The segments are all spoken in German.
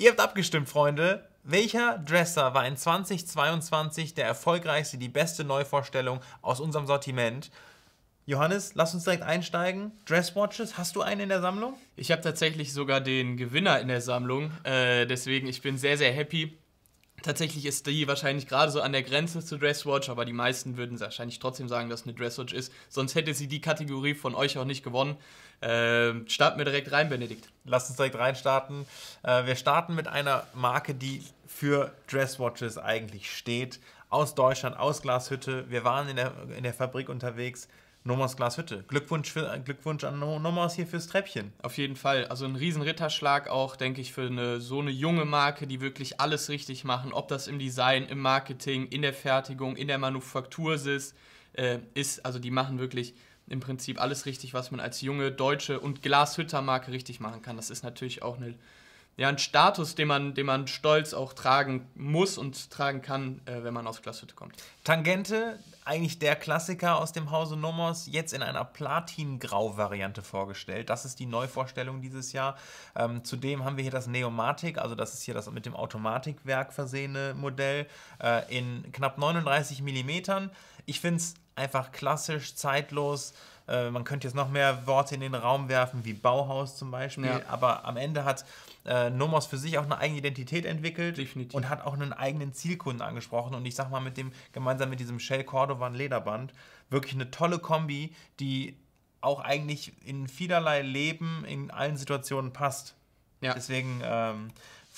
Ihr habt abgestimmt, Freunde. Welcher Dresser war in 2022 der erfolgreichste, die beste Neuvorstellung aus unserem Sortiment? Johannes, lass uns direkt einsteigen. Dresswatches, hast du einen in der Sammlung? Ich habe tatsächlich sogar den Gewinner in der Sammlung. Äh, deswegen, ich bin sehr, sehr happy. Tatsächlich ist die wahrscheinlich gerade so an der Grenze zu Dresswatch, aber die meisten würden wahrscheinlich trotzdem sagen, dass es eine Dresswatch ist. Sonst hätte sie die Kategorie von euch auch nicht gewonnen. Ähm, starten wir direkt rein, Benedikt. Lass uns direkt rein starten. Äh, wir starten mit einer Marke, die für Dresswatches eigentlich steht. Aus Deutschland, aus Glashütte. Wir waren in der, in der Fabrik unterwegs, Nomas Glashütte. Glückwunsch, für, Glückwunsch an Nomas hier fürs Treppchen. Auf jeden Fall. Also ein Riesenritterschlag auch, denke ich, für eine, so eine junge Marke, die wirklich alles richtig machen. Ob das im Design, im Marketing, in der Fertigung, in der Manufaktur ist. Äh, ist also die machen wirklich im Prinzip alles richtig, was man als junge deutsche und Glashütter-Marke richtig machen kann. Das ist natürlich auch eine ja, ein Status, den man, den man stolz auch tragen muss und tragen kann, äh, wenn man aus Glashütte kommt. Tangente, eigentlich der Klassiker aus dem Hause Nomos, jetzt in einer Platin-Grau-Variante vorgestellt. Das ist die Neuvorstellung dieses Jahr. Ähm, zudem haben wir hier das Neomatic, also das ist hier das mit dem Automatikwerk versehene Modell, äh, in knapp 39 Millimetern. Ich finde es einfach klassisch, zeitlos. Äh, man könnte jetzt noch mehr Worte in den Raum werfen, wie Bauhaus zum Beispiel. Ja. Aber am Ende hat äh, Nomos für sich auch eine eigene Identität entwickelt Definitiv. und hat auch einen eigenen Zielkunden angesprochen. Und ich sag mal, mit dem, gemeinsam mit diesem Shell Cordovan Lederband, wirklich eine tolle Kombi, die auch eigentlich in vielerlei Leben, in allen Situationen passt. Ja. Deswegen ähm,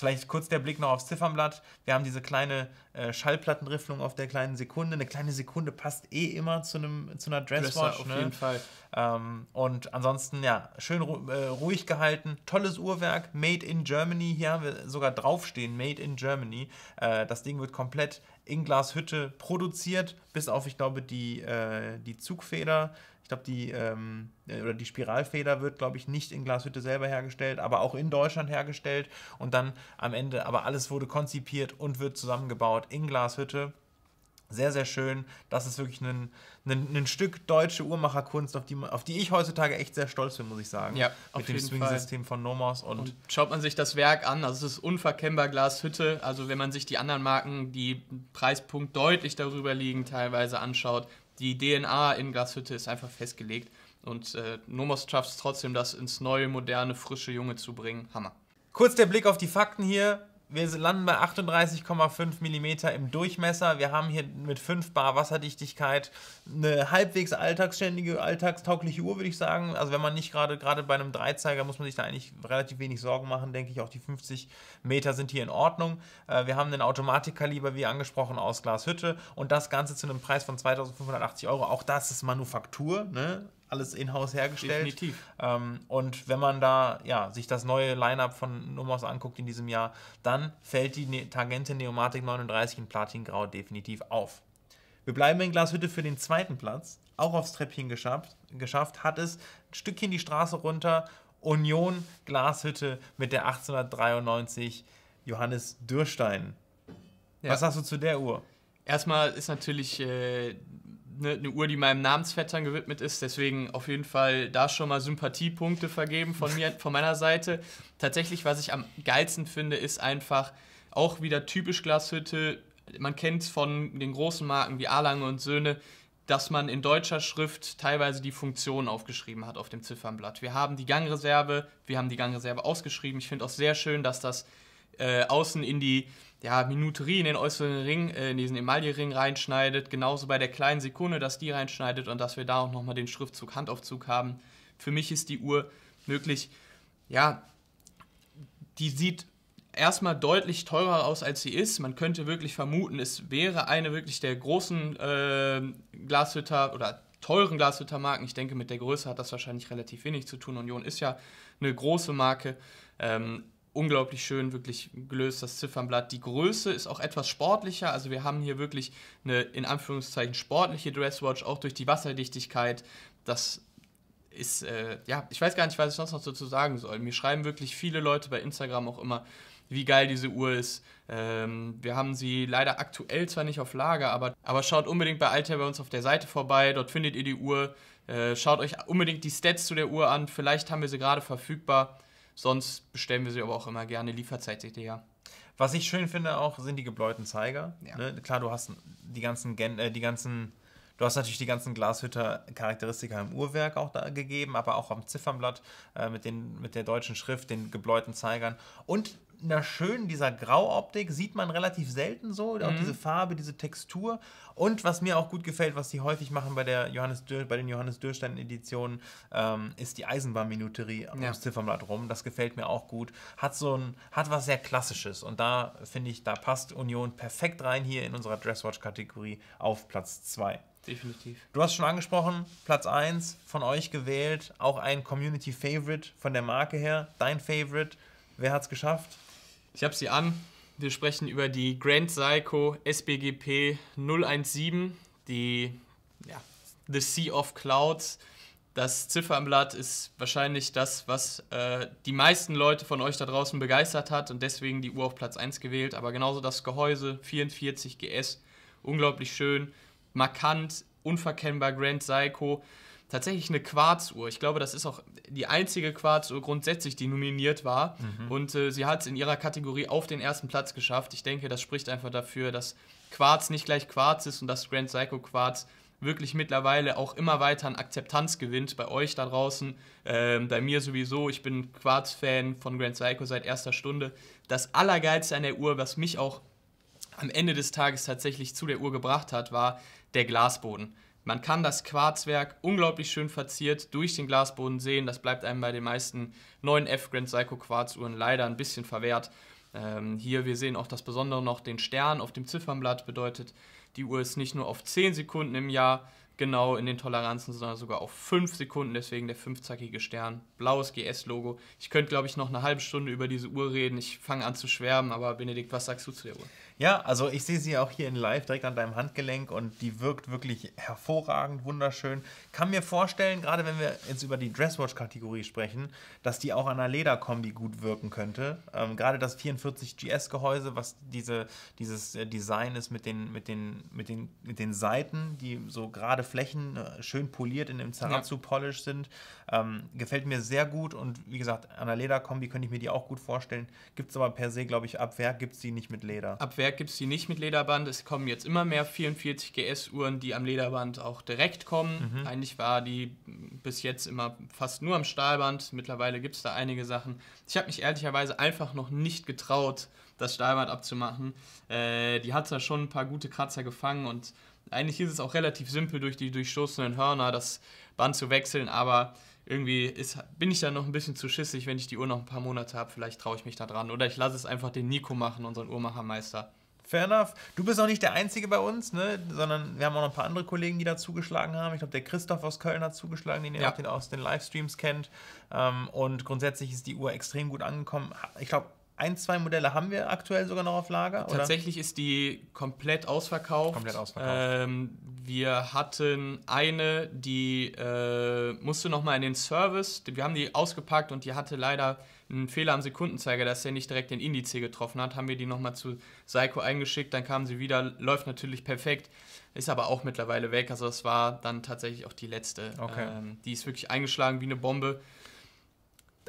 Vielleicht kurz der Blick noch aufs Ziffernblatt. Wir haben diese kleine äh, Schallplattenrifflung auf der kleinen Sekunde. Eine kleine Sekunde passt eh immer zu, einem, zu einer Dresswatch. Dresser, auf ne? jeden Fall. Ähm, und ansonsten, ja, schön ru äh, ruhig gehalten. Tolles Uhrwerk, Made in Germany. Hier haben wir sogar draufstehen, Made in Germany. Äh, das Ding wird komplett in Glashütte produziert, bis auf, ich glaube, die, äh, die Zugfeder glaube, die, ähm, äh, die Spiralfeder wird, glaube ich, nicht in Glashütte selber hergestellt, aber auch in Deutschland hergestellt. Und dann am Ende, aber alles wurde konzipiert und wird zusammengebaut in Glashütte. Sehr, sehr schön. Das ist wirklich ein, ein, ein Stück deutsche Uhrmacherkunst, auf die, auf die ich heutzutage echt sehr stolz bin, muss ich sagen. Ja, Mit dem Swing-System von Nomos. Und, und, schaut man sich das Werk an, also es ist unverkennbar Glashütte. Also wenn man sich die anderen Marken, die Preispunkt deutlich darüber liegen, teilweise anschaut, die DNA in Glashütte ist einfach festgelegt. Und äh, Nomos schafft es trotzdem, das ins neue, moderne, frische Junge zu bringen. Hammer. Kurz der Blick auf die Fakten hier wir landen bei 38,5 mm im Durchmesser. Wir haben hier mit 5 Bar Wasserdichtigkeit eine halbwegs alltagsständige, alltagstaugliche Uhr, würde ich sagen. Also wenn man nicht gerade, gerade bei einem Dreizeiger, muss man sich da eigentlich relativ wenig Sorgen machen, denke ich. Auch die 50 Meter sind hier in Ordnung. Äh, wir haben den Automatikkaliber, wie angesprochen, aus Glashütte und das Ganze zu einem Preis von 2580 Euro. Auch das ist Manufaktur, ne? alles in-house hergestellt. Definitiv. Ähm, und wenn man da ja, sich das neue Line-Up von Nomos anguckt in diesem Jahr, dann fällt die ne Tangente Neomatic 39 in Platin-Grau definitiv auf. Wir bleiben in Glashütte für den zweiten Platz. Auch aufs Treppchen geschafft, geschafft hat es ein Stückchen die Straße runter. Union Glashütte mit der 1893 Johannes Dürstein. Ja. Was sagst du zu der Uhr? Erstmal ist natürlich äh, eine, eine Uhr, die meinem Namensvettern gewidmet ist. Deswegen auf jeden Fall da schon mal Sympathiepunkte vergeben von mir, von meiner Seite. Tatsächlich, was ich am geilsten finde, ist einfach auch wieder typisch Glashütte. Man kennt es von den großen Marken wie Arlange und Söhne, dass man in deutscher Schrift teilweise die Funktion aufgeschrieben hat auf dem Ziffernblatt. Wir haben die Gangreserve, wir haben die Gangreserve ausgeschrieben. Ich finde auch sehr schön, dass das äh, außen in die ja, Minuterie in den äußeren Ring, äh, in diesen Emaille-Ring reinschneidet, genauso bei der kleinen Sekunde, dass die reinschneidet und dass wir da auch nochmal den Schriftzug Handaufzug haben. Für mich ist die Uhr wirklich, ja, die sieht erstmal deutlich teurer aus, als sie ist. Man könnte wirklich vermuten, es wäre eine wirklich der großen äh, Glashütter oder teuren Glashüttermarken. Ich denke, mit der Größe hat das wahrscheinlich relativ wenig zu tun. Union ist ja eine große Marke. Ähm, unglaublich schön wirklich gelöst, das Ziffernblatt. Die Größe ist auch etwas sportlicher. Also wir haben hier wirklich eine in Anführungszeichen sportliche Dresswatch, auch durch die Wasserdichtigkeit. Das ist, äh, ja, ich weiß gar nicht, was ich sonst noch dazu sagen soll. Mir schreiben wirklich viele Leute bei Instagram auch immer, wie geil diese Uhr ist. Ähm, wir haben sie leider aktuell zwar nicht auf Lager, aber, aber schaut unbedingt bei Altair bei uns auf der Seite vorbei. Dort findet ihr die Uhr. Äh, schaut euch unbedingt die Stats zu der Uhr an. Vielleicht haben wir sie gerade verfügbar. Sonst bestellen wir sie aber auch immer gerne lieferzeitdichter. Was ich schön finde auch, sind die gebläuten Zeiger. Ja. Ne? Klar, du hast die ganzen, Gen äh, die ganzen Du hast natürlich die ganzen Glashütter Charakteristika im Uhrwerk auch da gegeben, aber auch am Ziffernblatt äh, mit, den, mit der deutschen Schrift, den gebläuten Zeigern. Und einer schönen, dieser Grauoptik sieht man relativ selten so. Mhm. Auch diese Farbe, diese Textur. Und was mir auch gut gefällt, was sie häufig machen bei, der Johannes Dürr, bei den Johannes dürrstein editionen ähm, ist die Eisenbahnminuterie ja. ums Ziffernblatt rum. Das gefällt mir auch gut. Hat so ein, hat was sehr Klassisches. Und da finde ich, da passt Union perfekt rein hier in unserer Dresswatch-Kategorie auf Platz 2. Definitiv. Du hast schon angesprochen, Platz 1 von euch gewählt, auch ein Community Favorite von der Marke her, dein Favorite. Wer hat es geschafft? Ich habe sie an. Wir sprechen über die Grand Seiko SBGP 017, die ja, The Sea of Clouds. Das Ziffernblatt ist wahrscheinlich das, was äh, die meisten Leute von euch da draußen begeistert hat und deswegen die Uhr auf Platz 1 gewählt. Aber genauso das Gehäuse 44 GS, unglaublich schön, markant, unverkennbar Grand Seiko tatsächlich eine Quarzuhr. Ich glaube, das ist auch die einzige Quarzuhr grundsätzlich, die nominiert war. Mhm. Und äh, sie hat es in ihrer Kategorie auf den ersten Platz geschafft. Ich denke, das spricht einfach dafür, dass Quarz nicht gleich Quarz ist und dass Grand Psycho Quarz wirklich mittlerweile auch immer weiter an Akzeptanz gewinnt bei euch da draußen, ähm, bei mir sowieso. Ich bin Quarz-Fan von Grand Psycho seit erster Stunde. Das Allergeilste an der Uhr, was mich auch am Ende des Tages tatsächlich zu der Uhr gebracht hat, war der Glasboden. Man kann das Quarzwerk unglaublich schön verziert durch den Glasboden sehen. Das bleibt einem bei den meisten neuen F-Grand Seiko Quarzuhren leider ein bisschen verwehrt. Ähm, hier, wir sehen auch das Besondere noch, den Stern auf dem Ziffernblatt bedeutet, die Uhr ist nicht nur auf 10 Sekunden im Jahr genau in den Toleranzen, sondern sogar auf 5 Sekunden, deswegen der fünfzackige Stern, blaues GS-Logo. Ich könnte, glaube ich, noch eine halbe Stunde über diese Uhr reden. Ich fange an zu schwärmen, aber Benedikt, was sagst du zu der Uhr? Ja, also ich sehe sie auch hier in live direkt an deinem Handgelenk und die wirkt wirklich hervorragend, wunderschön. Kann mir vorstellen, gerade wenn wir jetzt über die Dresswatch-Kategorie sprechen, dass die auch an einer Lederkombi gut wirken könnte. Ähm, gerade das 44GS-Gehäuse, was diese, dieses äh, Design ist mit den, mit, den, mit, den, mit den Seiten, die so gerade Flächen äh, schön poliert in dem Zarazu-Polish ja. sind, ähm, gefällt mir sehr gut und wie gesagt, an einer Lederkombi könnte ich mir die auch gut vorstellen. Gibt es aber per se, glaube ich, ab Werk gibt es die nicht mit Leder. Ab Werk Werk gibt es die nicht mit Lederband. Es kommen jetzt immer mehr 44 GS-Uhren, die am Lederband auch direkt kommen. Mhm. Eigentlich war die bis jetzt immer fast nur am Stahlband. Mittlerweile gibt es da einige Sachen. Ich habe mich ehrlicherweise einfach noch nicht getraut, das Stahlband abzumachen. Äh, die hat da schon ein paar gute Kratzer gefangen und eigentlich ist es auch relativ simpel, durch die durchstoßenen Hörner das Band zu wechseln, aber irgendwie ist, bin ich da noch ein bisschen zu schissig, wenn ich die Uhr noch ein paar Monate habe. Vielleicht traue ich mich da dran. Oder ich lasse es einfach den Nico machen, unseren Uhrmachermeister. Fair enough. Du bist auch nicht der Einzige bei uns, ne? sondern wir haben auch noch ein paar andere Kollegen, die da zugeschlagen haben. Ich glaube, der Christoph aus Köln hat zugeschlagen, den ihr ja. auch den, aus den Livestreams kennt. Ähm, und grundsätzlich ist die Uhr extrem gut angekommen. Ich glaube, ein, zwei Modelle haben wir aktuell sogar noch auf Lager. Tatsächlich oder? ist die komplett ausverkauft. Komplett ausverkauft. Ähm, wir hatten eine, die äh, musste nochmal in den Service. Wir haben die ausgepackt und die hatte leider einen Fehler am Sekundenzeiger, dass er nicht direkt den Indice getroffen hat. Haben wir die nochmal zu Seiko eingeschickt, dann kam sie wieder, läuft natürlich perfekt, ist aber auch mittlerweile weg. Also das war dann tatsächlich auch die letzte. Okay. Ähm, die ist wirklich eingeschlagen wie eine Bombe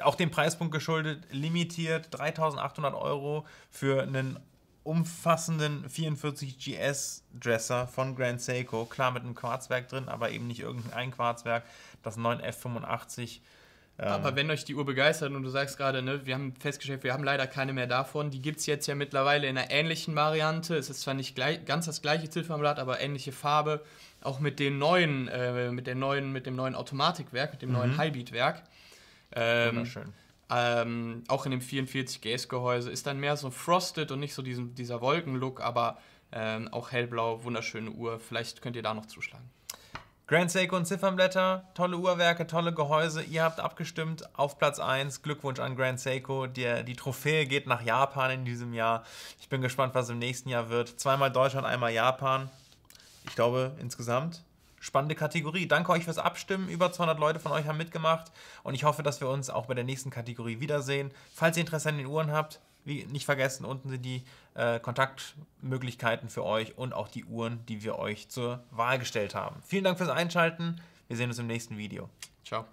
auch dem Preispunkt geschuldet, limitiert 3800 Euro für einen umfassenden 44 GS Dresser von Grand Seiko. Klar mit einem Quarzwerk drin, aber eben nicht irgendein Quarzwerk, das 9F85. Ähm aber wenn euch die Uhr begeistert und du sagst gerade, ne, wir haben festgestellt, wir haben leider keine mehr davon, die gibt es jetzt ja mittlerweile in einer ähnlichen Variante. Es ist zwar nicht gleich, ganz das gleiche Ziffernblatt, aber ähnliche Farbe. Auch mit den neuen, äh, mit der neuen, mit dem neuen Automatikwerk, mit dem mhm. neuen Highbeat-Werk. Ähm, Wunderschön. Ähm, auch in dem 44 gaze Gehäuse ist dann mehr so frosted und nicht so diesen, dieser Wolkenlook, aber ähm, auch hellblau, wunderschöne Uhr. Vielleicht könnt ihr da noch zuschlagen. Grand Seiko und Ziffernblätter, tolle Uhrwerke, tolle Gehäuse. Ihr habt abgestimmt auf Platz 1. Glückwunsch an Grand Seiko. Die, die Trophäe geht nach Japan in diesem Jahr. Ich bin gespannt, was im nächsten Jahr wird. Zweimal Deutschland, einmal Japan. Ich glaube insgesamt spannende Kategorie. Danke euch fürs Abstimmen. Über 200 Leute von euch haben mitgemacht und ich hoffe, dass wir uns auch bei der nächsten Kategorie wiedersehen. Falls ihr Interesse an den Uhren habt, wie, nicht vergessen, unten sind die äh, Kontaktmöglichkeiten für euch und auch die Uhren, die wir euch zur Wahl gestellt haben. Vielen Dank fürs Einschalten. Wir sehen uns im nächsten Video. Ciao.